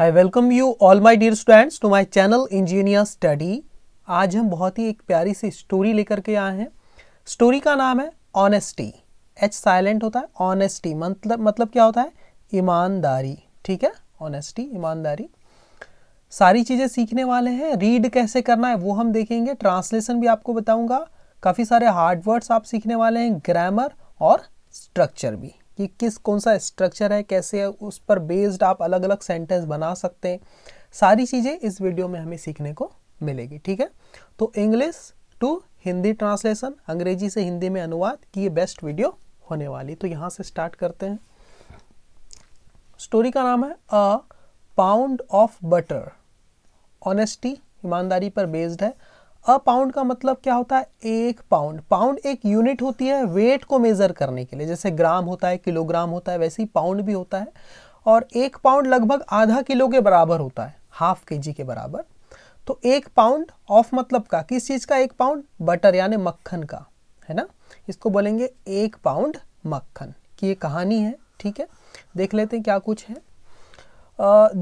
I welcome you all my dear students to my channel engineer study आज हम बहुत ही एक प्यारी सी स्टोरी लेकर के आए हैं स्टोरी का नाम है ऑनेस्टी एच साइलेंट होता है ऑनेस्टी मतलब मतलब क्या होता है ईमानदारी ठीक है ऑनेस्टी ईमानदारी सारी चीज़ें सीखने वाले हैं रीड कैसे करना है वो हम देखेंगे ट्रांसलेशन भी आपको बताऊंगा काफ़ी सारे हार्ड वर्ड्स आप सीखने वाले हैं ग्रामर और स्ट्रक्चर भी कि किस कौन सा स्ट्रक्चर है कैसे है उस पर बेस्ड आप अलग अलग सेंटेंस बना सकते हैं सारी चीज़ें इस वीडियो में हमें सीखने को मिलेगी ठीक है तो इंग्लिश टू हिंदी ट्रांसलेशन अंग्रेजी से हिंदी में अनुवाद की ये बेस्ट वीडियो होने वाली तो यहाँ से स्टार्ट करते हैं स्टोरी का नाम है a pound of butter honesty ईमानदारी पर बेस्ड है अ पाउंड का मतलब क्या होता है एक पाउंड पाउंड एक यूनिट होती है वेट को मेज़र करने के लिए जैसे ग्राम होता है किलोग्राम होता है वैसे ही पाउंड भी होता है और एक पाउंड लगभग आधा किलो के बराबर होता है हाफ के जी के बराबर तो एक पाउंड ऑफ मतलब का किस चीज़ का एक पाउंड बटर यानी मक्खन का है ना इसको बोलेंगे एक पाउंड मक्खन की ये कहानी है ठीक है देख लेते हैं क्या कुछ है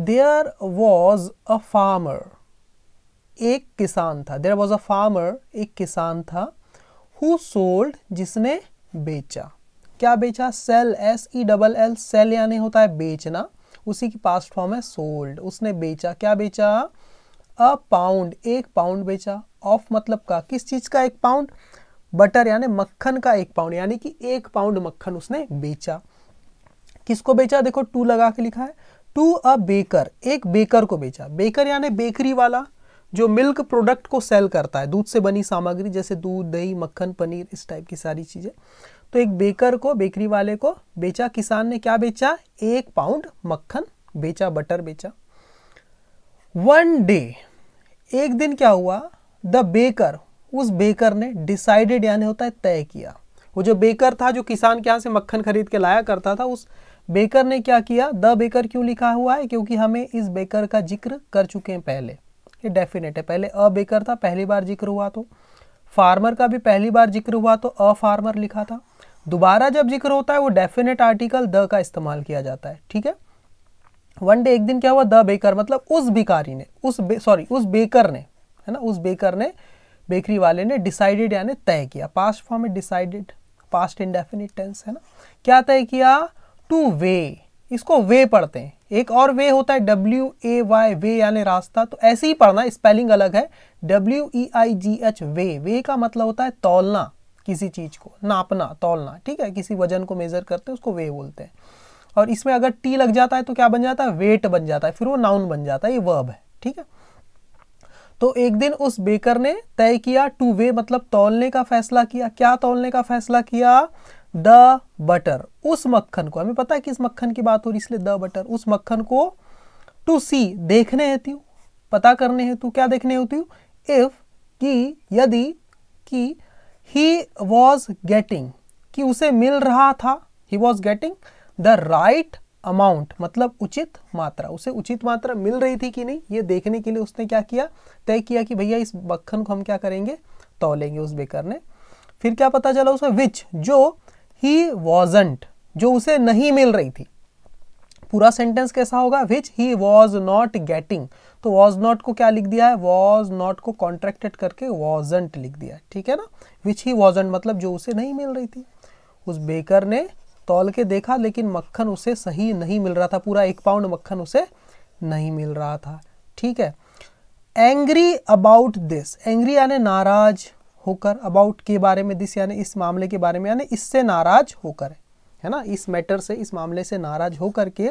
देयर वॉज अ फार्मर एक किसान था देर वॉज अ फार्मर एक किसान था हु सोल्ड जिसने बेचा क्या बेचा sell S E double L sell यानी होता है बेचना उसी की पास्ट फॉर्म है सोल्ड उसने बेचा क्या बेचा अ पाउंड एक पाउंड बेचा ऑफ मतलब का किस चीज़ का एक पाउंड बटर यानी मक्खन का एक पाउंड यानी कि एक पाउंड मक्खन उसने बेचा किसको बेचा देखो टू लगा के लिखा है टू अ बेकर एक बेकर को बेचा बेकर यानी बेकरी वाला जो मिल्क प्रोडक्ट को सेल करता है दूध से बनी सामग्री जैसे दूध दही मक्खन पनीर इस टाइप की सारी चीज़ें तो एक बेकर को बेकरी वाले को बेचा किसान ने क्या बेचा एक पाउंड मक्खन बेचा बटर बेचा वन डे एक दिन क्या हुआ द बेकर उस बेकर ने डिसाइडेड यानी होता है तय किया वो जो बेकर था जो किसान के यहाँ से मक्खन खरीद के लाया करता था उस बेकर ने क्या किया द बेकर क्यों लिखा हुआ है क्योंकि हमें इस बेकर का जिक्र कर चुके हैं पहले ये डेफिनेट है पहले अ बेकर था पहली बार जिक्र हुआ तो फार्मर का भी पहली बार जिक्र हुआ तो अ फार्मर लिखा था दोबारा जब जिक्र होता है वो डेफिनेट आर्टिकल द का इस्तेमाल किया जाता है ठीक है वन डे एक दिन क्या हुआ द बेकर मतलब उस बेकारी ने उस सॉरी उस बेकर ने है ना उस बेकर ने बेकरी वाले ने डिसाइडेड यानी तय किया पास्ट फॉर्म में डिसाइडेड पास्ट इंडेफिनिट टेंस है ना क्या तय किया टू वे इसको वे पढ़ते हैं एक और वे होता है डब्ल्यू ए वाई वे यानी रास्ता तो ऐसे ही पढ़ना स्पेलिंग अलग है डब्ल्यू ई आई जी एच वे वे का मतलब होता है तोलना किसी चीज़ को नापना तोलना ठीक है किसी वजन को मेज़र करते हैं उसको वे बोलते हैं और इसमें अगर टी लग जाता है तो क्या बन जाता है वेट बन जाता है फिर वो नाउन बन जाता है ये वर्ब है ठीक है तो एक दिन उस बेकर ने तय किया टू वे मतलब तोलने का फैसला किया क्या तोलने का फैसला किया द बटर उस मक्खन को हमें पता है कि इस मक्खन की बात हो रही इसलिए द बटर उस मक्खन को टू सी देखने हेतु पता करने हेतु क्या देखने हेतु इफ कि यदि कि ही वॉज गेटिंग कि उसे मिल रहा था he was getting the right amount मतलब उचित मात्रा उसे उचित मात्रा मिल रही थी कि नहीं ये देखने के लिए उसने क्या किया तय किया कि भैया इस मक्खन को हम क्या करेंगे तोलेंगे उस बेकर ने फिर क्या पता चला उसे विच जो ही वॉजंट जो उसे नहीं मिल रही थी पूरा सेंटेंस कैसा होगा which he was not getting तो वॉज नॉट को क्या लिख दिया है वॉज नॉट को कॉन्ट्रैक्टेड करके वॉजंट लिख दिया ठीक है ना विच ही वॉजंट मतलब जो उसे नहीं मिल रही थी उस बेकर ने तौल के देखा लेकिन मक्खन उसे सही नहीं मिल रहा था पूरा एक पाउंड मक्खन उसे नहीं मिल रहा था ठीक है एंग्री अबाउट दिस एंग्री यानी नाराज होकर अबाउट के बारे में दिस यानी इस मामले के बारे में यानी इससे नाराज होकर है ना इस मैटर से इस मामले से नाराज होकर के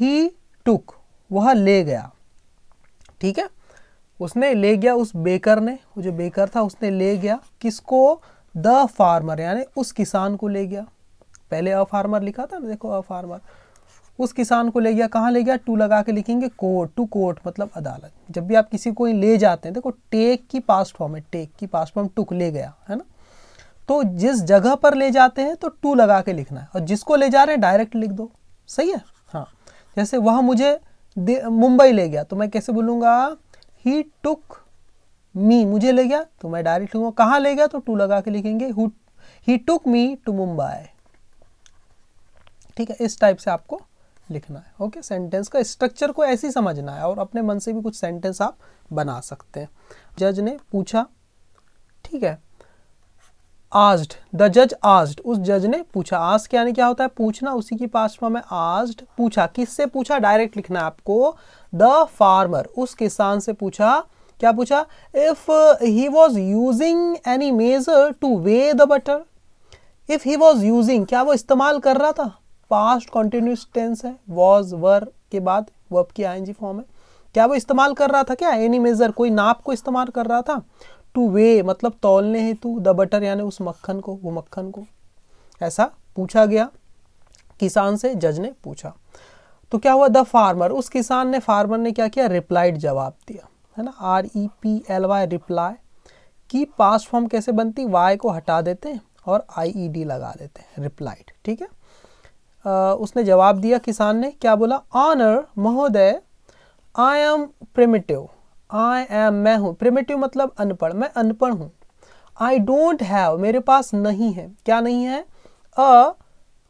ही टुक वह ले गया ठीक है उसने ले गया उस बेकर ने वो जो बेकर था उसने ले गया किसको द फार्मर यानी उस किसान को ले गया पहले अ फार्मर लिखा था ना देखो अ फार्मर उस किसान को ले गया कहाँ ले गया टू लगा के लिखेंगे कोर्ट टू कोर्ट मतलब अदालत जब भी आप किसी को ले जाते हैं देखो टेक की पास्ट फॉर्म है टेक की पास्ट फॉर्म टुक ले गया है ना तो जिस जगह पर ले जाते हैं तो टू लगा के लिखना है और जिसको ले जा रहे हैं डायरेक्ट लिख दो सही है हाँ जैसे वह मुझे मुंबई ले गया तो मैं कैसे बोलूँगा ही टुक मी मुझे ले गया तो मैं डायरेक्ट लिखूँगा कहाँ ले गया तो टू लगा के लिखेंगे ही टुक मी टू मुंबई ठीक है इस टाइप से आपको लिखना है ओके सेंटेंस का स्ट्रक्चर को ऐसे ही समझना है और अपने मन से भी कुछ सेंटेंस आप बना सकते हैं जज ने पूछा ठीक है आज्ड द जज आज्ड उस जज ने पूछा आज क्या यानी क्या होता है पूछना उसी की पास में आज्ड पूछा किससे पूछा डायरेक्ट लिखना है आपको द फार्मर उस किसान से पूछा क्या पूछा if he was using any measure to weigh the butter if he was using क्या वो इस्तेमाल कर रहा था पास्ट कॉन्टिन्यूस टेंस है वॉज वर के बाद वर्ब की आईएनजी फॉर्म है क्या वो इस्तेमाल कर रहा था क्या एनी मेजर कोई नाप को इस्तेमाल कर रहा था टू वे मतलब तोलने हेतु द बटर यानी उस मक्खन को वो मक्खन को ऐसा पूछा गया किसान से जज ने पूछा तो क्या हुआ द फार्मर उस किसान ने फार्मर ने क्या किया रिप्लाइड जवाब दिया है ना R E P L Y reply की पास्ट फॉर्म कैसे बनती वाई को हटा देते हैं और आई ई डी लगा देते हैं रिप्लाइड ठीक है उसने जवाब दिया किसान ने क्या बोला ऑनर महोदय I am primitive I am मैं हूँ प्रेमेटिव मतलब अनपढ़ मैं अनपढ़ हूँ आई डोंट हैव मेरे पास नहीं है क्या नहीं है अ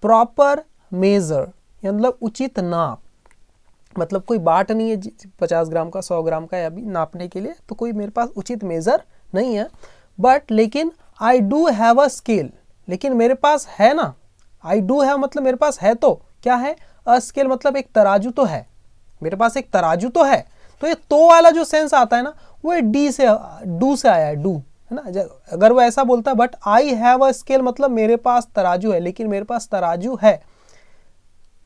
प्रॉपर मेज़र मतलब उचित नाप मतलब कोई बाट नहीं है पचास ग्राम का सौ ग्राम का या नापने के लिए तो कोई मेरे पास उचित मेज़र नहीं है बट लेकिन I do have a scale लेकिन मेरे पास है ना आई डू हैव मतलब मेरे पास है तो क्या है अ स्केल मतलब एक तराजू तो है मेरे पास एक तराजू तो है तो ये तो वाला जो सेंस आता है ना वो डी से डू से आया है डू है ना अगर वो ऐसा बोलता है but I have a scale मतलब मेरे पास तराजू है लेकिन मेरे पास तराजू है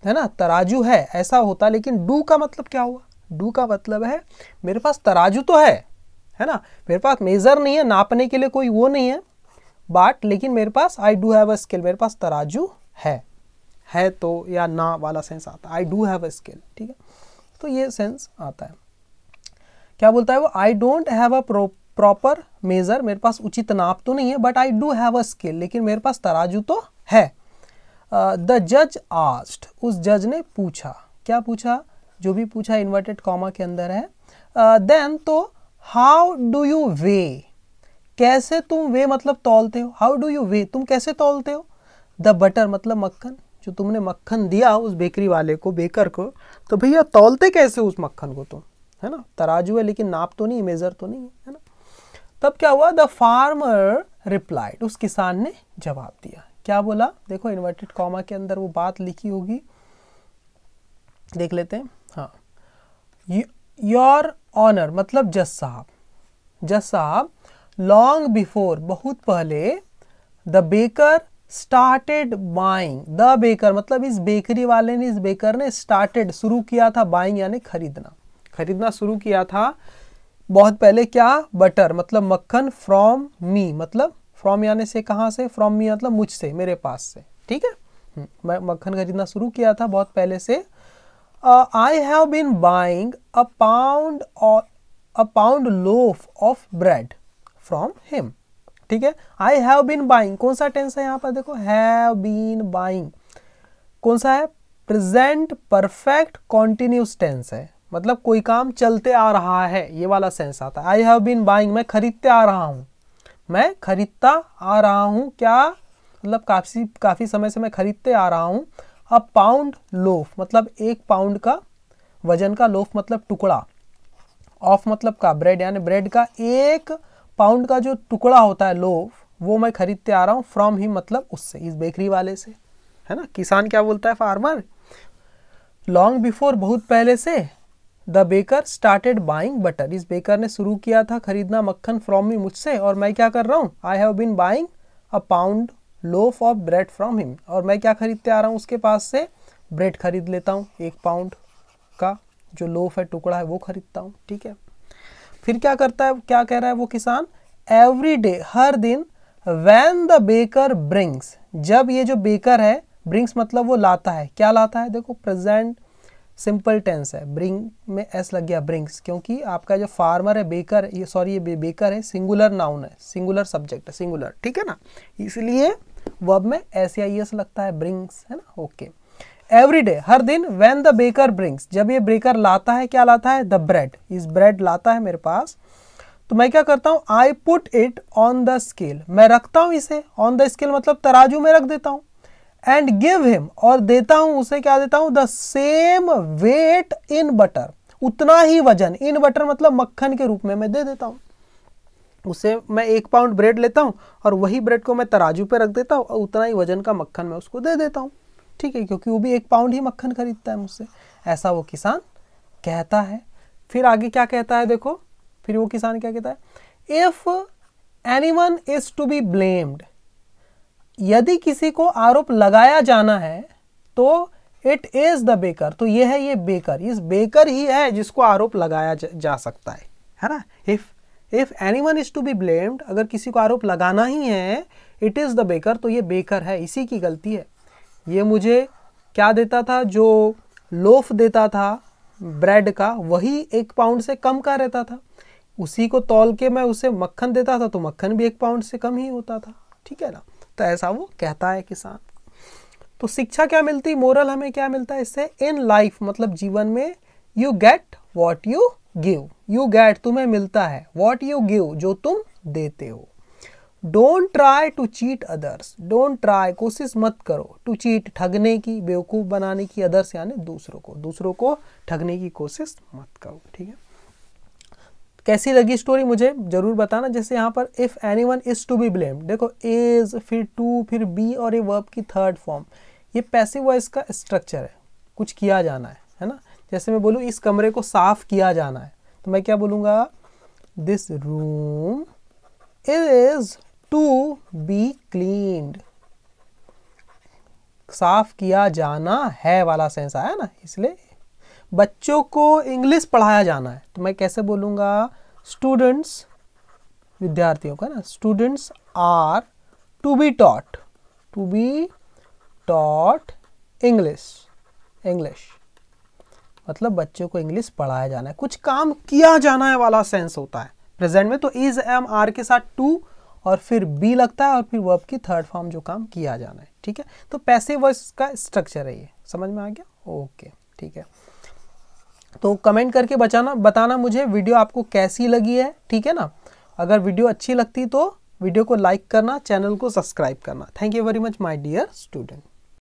है ना तराजू है ऐसा होता लेकिन डू का मतलब क्या हुआ डू का मतलब है मेरे पास तराजू तो है है ना मेरे पास मेज़र नहीं है नापने के लिए कोई वो नहीं है बट लेकिन मेरे पास I do have a scale मेरे पास तराजू है है तो या ना वाला सेंस आता है I do have a skill ठीक है तो ये सेंस आता है क्या बोलता है वो I don't have a proper measure मेरे पास उचित नाप तो नहीं है but I do have a skill लेकिन मेरे पास तराजू तो है द जज आस्ट उस जज ने पूछा क्या पूछा जो भी पूछा इन्वर्टेड कॉमा के अंदर है देन uh, तो हाउ डू यू वे कैसे तुम वे मतलब तोलते हो हाउ डू यू वे तुम कैसे तोलते हो द बटर मतलब मक्खन जो तुमने मक्खन दिया उस बेकरी वाले को बेकर को तो भैया तोलते कैसे उस मक्खन को तुम है ना तराजू है लेकिन नाप तो नहीं मेज़र तो नहीं है ना तब क्या हुआ द फार्मर रिप्लाइड उस किसान ने जवाब दिया क्या बोला देखो इन्वर्टेड कॉमा के अंदर वो बात लिखी होगी देख लेते हैं हाँ योर ऑनर मतलब जज साहब जज साहब लॉन्ग बिफोर बहुत पहले the baker started buying the baker मतलब इस बेकरी वाले ने इस बेकर ने स्टार्टेड शुरू किया था बाइंग यानी खरीदना खरीदना शुरू किया था बहुत पहले क्या बटर मतलब मक्खन फ्रॉम मी मतलब फ्रॉम यानी से कहाँ से फ्रॉम मी मतलब मुझसे मेरे पास से ठीक है हम्म, मैं मक्खन खरीदना शुरू किया था बहुत पहले से I have been buying a pound और a pound loaf of bread from him ठीक है आई हैव बीन बाइंग कौन सा टेंस है यहां पर देखो हैव बीन बाइंग कौन सा है प्रेजेंट परफेक्ट कॉन्टिन्यूस टेंस है मतलब कोई काम चलते आ रहा है ये वाला सेंस आता है आई हैव बीन बाइंग मैं खरीदते आ रहा हूं मैं खरीदता आ रहा हूं क्या मतलब काफ़ी काफ़ी समय से मैं खरीदते आ रहा हूं अ पाउंड लोफ मतलब एक पाउंड का वजन का लोफ मतलब टुकड़ा ऑफ मतलब का ब्रेड यानी ब्रेड का एक पाउंड का जो टुकड़ा होता है लोफ वो मैं खरीदते आ रहा हूँ फ्रॉम ही मतलब उससे इस बेकरी वाले से है ना किसान क्या बोलता है फार्मर लॉन्ग बिफोर बहुत पहले से the baker started buying butter इस बेकर ने शुरू किया था खरीदना मक्खन फ्रॉम ही मुझसे और मैं क्या कर रहा हूँ I have been buying a pound loaf of bread from him और मैं क्या खरीदते आ रहा हूँ उसके पास से ब्रेड खरीद लेता हूँ एक पाउंड का जो लोफ है टुकड़ा है वो खरीदता हूँ ठीक है फिर क्या करता है क्या कह रहा है वो किसान एवरी डे हर दिन वैन द बेकर ब्रिंग्स जब ये जो बेकर है ब्रिंग्स मतलब वो लाता है क्या लाता है देखो प्रेजेंट सिंपल टेंस है ब्रिंग में एस लग गया ब्रिंग्स क्योंकि आपका जो फार्मर है बेकर ये सॉरी ये बे, बेकर है सिंगुलर नाउन है सिंगुलर सब्जेक्ट है सिंगुलर ठीक है ना इसलिए वर्ब में एस या एस e लगता है ब्रिंग्स है ना ओके okay. एवरी डे हर दिन वेन द बेकर ब्रिंग्स जब ये बेकर लाता है क्या लाता है द ब्रेड इस ब्रेड लाता है मेरे पास तो मैं क्या करता हूँ I put it on the scale मैं रखता हूँ इसे ऑन द स्केल मतलब तराजू में रख देता हूँ एंड गिव हिम और देता हूँ उसे क्या देता हूँ the same weight in butter उतना ही वजन इन बटर मतलब मक्खन के रूप में मैं दे देता हूँ उसे मैं एक पाउंड ब्रेड लेता हूँ और वही ब्रेड को मैं तराजू पर रख देता हूँ और उतना ही वजन का मक्खन मैं उसको दे देता हूँ ठीक है क्योंकि वो भी एक पाउंड ही मक्खन खरीदता है मुझसे ऐसा वो किसान कहता है फिर आगे क्या कहता है देखो फिर वो किसान क्या कहता है if anyone is to be blamed यदि किसी को आरोप लगाया जाना है तो इट इज द बेकर तो ये है ये बेकर इस बेकर ही है जिसको आरोप लगाया जा, जा सकता है है ना if if anyone is to be blamed अगर किसी को आरोप लगाना ही है इट इज द बेकर तो ये बेकर है इसी की गलती है ये मुझे क्या देता था जो लोफ देता था ब्रेड का वही एक पाउंड से कम का रहता था उसी को तोल के मैं उसे मक्खन देता था तो मक्खन भी एक पाउंड से कम ही होता था ठीक है ना तो ऐसा वो कहता है किसान तो शिक्षा क्या मिलती मोरल हमें क्या मिलता है इससे इन लाइफ मतलब जीवन में you get what you give you get तुम्हें मिलता है वॉट यू गिव जो तुम देते हो don't try to cheat others don't try कोशिश मत करो टू चीट ठगने की बेवकूफ़ बनाने की अदर्स यानी दूसरों को दूसरों को ठगने की कोशिश मत करो ठीक है कैसी लगी स्टोरी मुझे ज़रूर बताना जैसे यहाँ पर if anyone is to be blame देखो इज़ फिर टू फिर बी और ये वर्ब की थर्ड फॉर्म ये पैसिव वॉइस का स्ट्रक्चर है कुछ किया जाना है है ना जैसे मैं बोलूँ इस कमरे को साफ़ किया जाना है तो मैं क्या बोलूँगा this room is to be cleaned साफ किया जाना है वाला सेंस आया ना इसलिए बच्चों को इंग्लिश पढ़ाया जाना है तो मैं कैसे बोलूंगा स्टूडेंट्स विद्यार्थियों का ना students are to be taught to be taught English English मतलब बच्चों को इंग्लिश पढ़ाया जाना है कुछ काम किया जाना है वाला सेंस होता है प्रेजेंट में तो इज एम आर के साथ टू और फिर बी लगता है और फिर वर्ब की थर्ड फॉर्म जो काम किया जाना है ठीक है तो पैसे वर्स का स्ट्रक्चर है ये समझ में आ गया ओके ठीक है तो कमेंट करके बचाना बताना मुझे वीडियो आपको कैसी लगी है ठीक है ना अगर वीडियो अच्छी लगती तो वीडियो को लाइक करना चैनल को सब्सक्राइब करना thank you very much my dear student